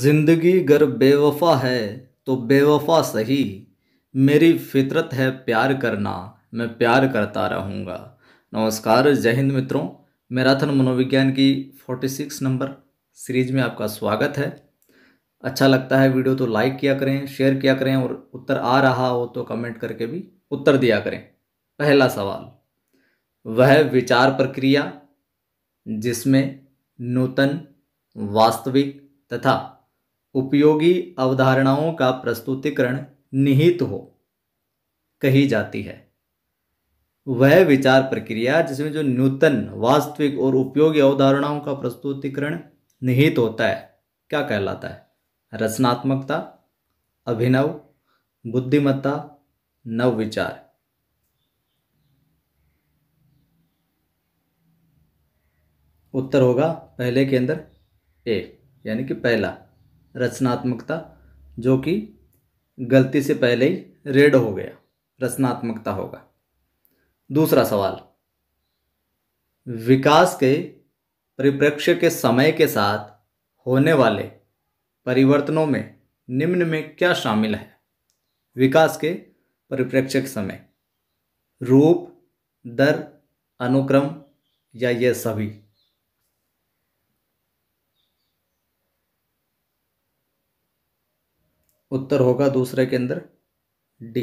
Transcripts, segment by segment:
जिंदगी गर बेवफा है तो बेवफा सही मेरी फितरत है प्यार करना मैं प्यार करता रहूँगा नमस्कार जय हिंद मित्रों मैराथन मनोविज्ञान की 46 नंबर सीरीज में आपका स्वागत है अच्छा लगता है वीडियो तो लाइक किया करें शेयर किया करें और उत्तर आ रहा हो तो कमेंट करके भी उत्तर दिया करें पहला सवाल वह विचार प्रक्रिया जिसमें नूतन वास्तविक तथा उपयोगी अवधारणाओं का प्रस्तुतिकरण निहित हो कही जाती है वह विचार प्रक्रिया जिसमें जो नूतन वास्तविक और उपयोगी अवधारणाओं का प्रस्तुतिकरण निहित होता है क्या कहलाता है रचनात्मकता अभिनव बुद्धिमत्ता नव विचार उत्तर होगा पहले के अंदर ए यानी कि पहला रचनात्मकता जो कि गलती से पहले ही रेड हो गया रचनात्मकता होगा दूसरा सवाल विकास के परिप्रेक्ष्य के समय के साथ होने वाले परिवर्तनों में निम्न में क्या शामिल है विकास के परिप्रेक्ष्य के समय रूप दर अनुक्रम या ये सभी उत्तर होगा दूसरे के अंदर डी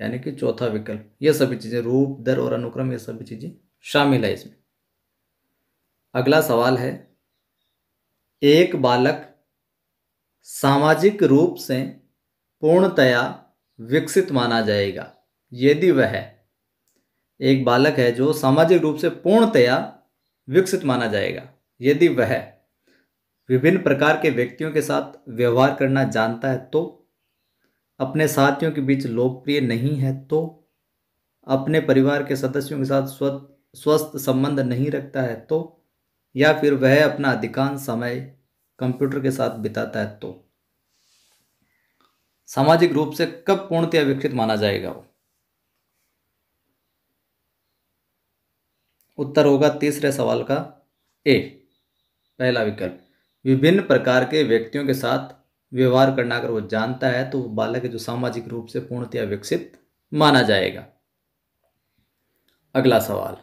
यानी कि चौथा विकल्प ये सभी चीज़ें रूप दर और अनुक्रम ये सभी चीज़ें शामिल है इसमें अगला सवाल है एक बालक सामाजिक रूप से पूर्णतया विकसित माना जाएगा यदि वह एक बालक है जो सामाजिक रूप से पूर्णतया विकसित माना जाएगा यदि वह विभिन्न प्रकार के व्यक्तियों के साथ व्यवहार करना जानता है तो अपने साथियों के बीच लोकप्रिय नहीं है तो अपने परिवार के सदस्यों के साथ स्वस्थ संबंध नहीं रखता है तो या फिर वह अपना अधिकांश समय कंप्यूटर के साथ बिताता है तो सामाजिक रूप से कब पूर्णतया विकसित माना जाएगा वो उत्तर होगा तीसरे सवाल का ए पहला विकल्प विभिन्न प्रकार के व्यक्तियों के साथ व्यवहार करना अगर वो जानता है तो बालक जो सामाजिक रूप से पूर्णतया विकसित माना जाएगा अगला सवाल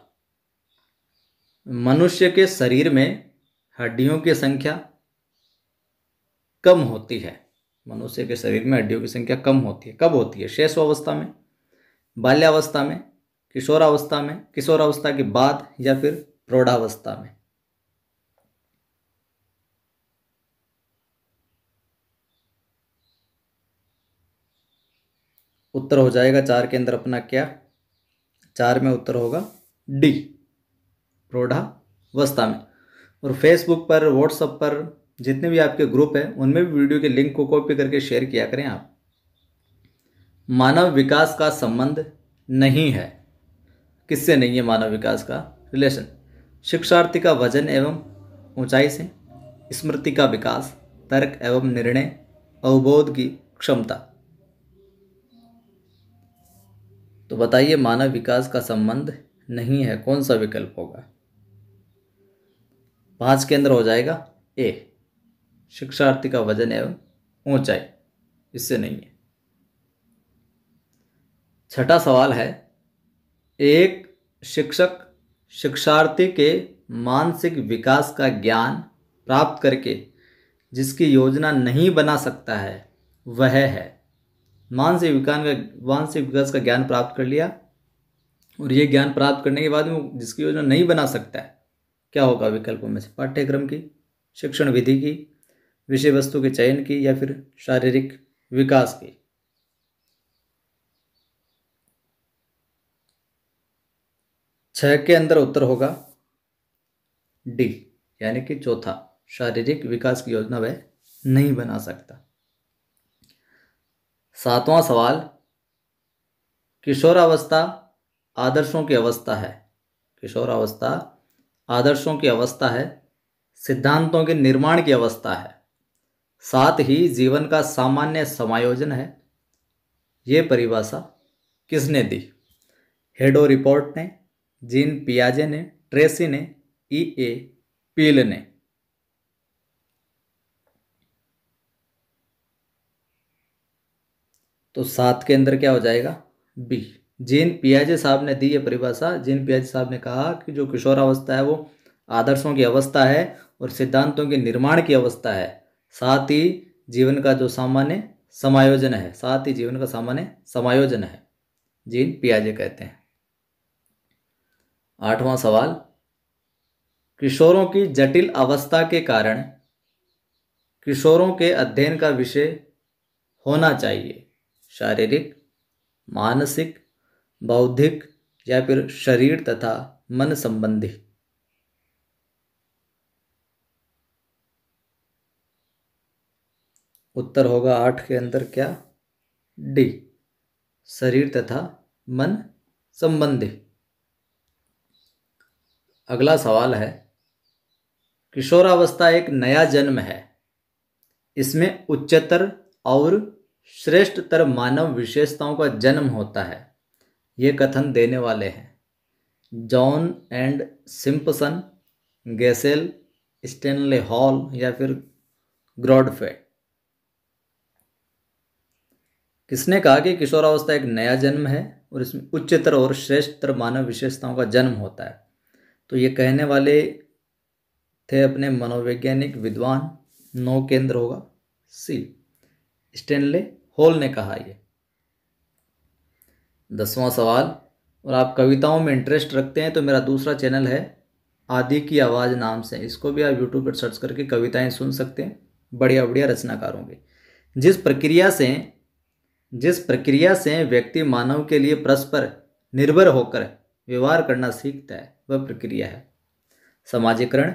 मनुष्य के शरीर में हड्डियों की संख्या कम होती है मनुष्य के शरीर में हड्डियों की संख्या कम होती है कब होती है अवस्था में बाल्यावस्था में किशोरावस्था में किशोरावस्था के बाद या फिर प्रौढ़ावस्था में उत्तर हो जाएगा चार के अंदर अपना क्या चार में उत्तर होगा डी प्रौढ़ावस्था में और फेसबुक पर व्हाट्सअप पर जितने भी आपके ग्रुप हैं उनमें भी वीडियो के लिंक को कॉपी करके शेयर किया करें आप मानव विकास का संबंध नहीं है किससे नहीं है मानव विकास का रिलेशन शिक्षार्थी का वजन एवं ऊंचाई से स्मृति का विकास तर्क एवं निर्णय अवबोध की क्षमता तो बताइए मानव विकास का संबंध नहीं है कौन सा विकल्प होगा पाँच केंद्र हो जाएगा ए शिक्षार्थी का वजन एवं ऊंचाई इससे नहीं है छठा सवाल है एक शिक्षक शिक्षार्थी के मानसिक विकास का ज्ञान प्राप्त करके जिसकी योजना नहीं बना सकता है वह है मानसिक से का मानसिक विकास का ज्ञान प्राप्त कर लिया और ये ज्ञान प्राप्त करने के बाद वो जिसकी योजना नहीं बना सकता है क्या होगा विकल्पों में से पाठ्यक्रम की शिक्षण विधि की विषय वस्तु के चयन की या फिर शारीरिक विकास की छह के अंदर उत्तर होगा डी यानी कि चौथा शारीरिक विकास की योजना वह नहीं बना सकता सातवां सवाल किशोरावस्था आदर्शों की अवस्था है किशोरावस्था आदर्शों की अवस्था है सिद्धांतों के निर्माण की अवस्था है साथ ही जीवन का सामान्य समायोजन है ये परिभाषा किसने दी हेडो रिपोर्ट ने जीन पियाजे ने ट्रेसी ने ई ए पील ने तो सात के अंदर क्या हो जाएगा बी जिन पियाजे साहब ने दी है परिभाषा जिन पियाजे साहब ने कहा कि जो किशोरावस्था है वो आदर्शों की अवस्था है और सिद्धांतों के निर्माण की अवस्था है साथ ही जीवन का जो सामान्य समायोजन है साथ ही जीवन का सामान्य समायोजन है जिन पियाजे कहते हैं आठवां सवाल किशोरों की जटिल अवस्था के कारण किशोरों के अध्ययन का विषय होना चाहिए शारीरिक मानसिक बौद्धिक या फिर शरीर तथा मन संबंधी उत्तर होगा आठ के अंदर क्या डी शरीर तथा मन संबंधी अगला सवाल है किशोरावस्था एक नया जन्म है इसमें उच्चतर और श्रेष्ठतर मानव विशेषताओं का जन्म होता है ये कथन देने वाले हैं John and Simpson Gesell Stanley Hall या फिर ग्रॉडफे किसने कहा कि किशोरावस्था एक नया जन्म है और इसमें उच्चतर और श्रेष्ठतर मानव विशेषताओं का जन्म होता है तो ये कहने वाले थे अपने मनोवैज्ञानिक विद्वान नौ केंद्र होगा सी स्टेनले होल ने कहा यह दसवां सवाल और आप कविताओं में इंटरेस्ट रखते हैं तो मेरा दूसरा चैनल है आदि की आवाज़ नाम से इसको भी आप यूट्यूब पर सर्च करके कविताएं सुन सकते हैं बढ़िया बढ़िया रचनाकारों की जिस प्रक्रिया से जिस प्रक्रिया से व्यक्ति मानव के लिए परस्पर निर्भर होकर व्यवहार करना सीखता है वह प्रक्रिया है समाजीकरण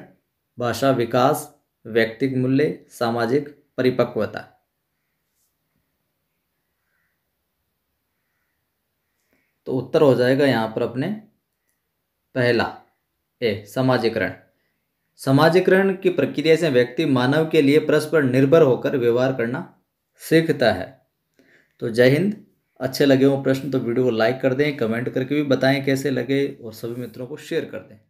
भाषा विकास व्यक्तिक मूल्य सामाजिक परिपक्वता तो उत्तर हो जाएगा यहाँ पर अपने पहला ए समाजीकरण समाजीकरण की प्रक्रिया से व्यक्ति मानव के लिए परस्पर निर्भर होकर व्यवहार करना सीखता है तो जय हिंद अच्छे लगे हो प्रश्न तो वीडियो को लाइक कर दें कमेंट करके भी बताएं कैसे लगे और सभी मित्रों को शेयर कर दें